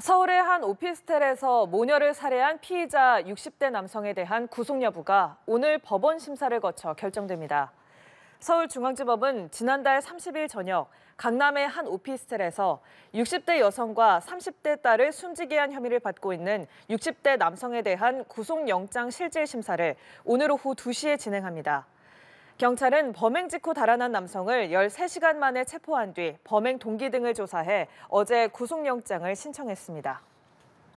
서울의 한 오피스텔에서 모녀를 살해한 피의자 60대 남성에 대한 구속 여부가 오늘 법원 심사를 거쳐 결정됩니다. 서울중앙지법은 지난달 30일 저녁 강남의 한 오피스텔에서 60대 여성과 30대 딸을 숨지게 한 혐의를 받고 있는 60대 남성에 대한 구속영장 실질 심사를 오늘 오후 2시에 진행합니다. 경찰은 범행 직후 달아난 남성을 13시간 만에 체포한 뒤 범행 동기 등을 조사해 어제 구속영장을 신청했습니다.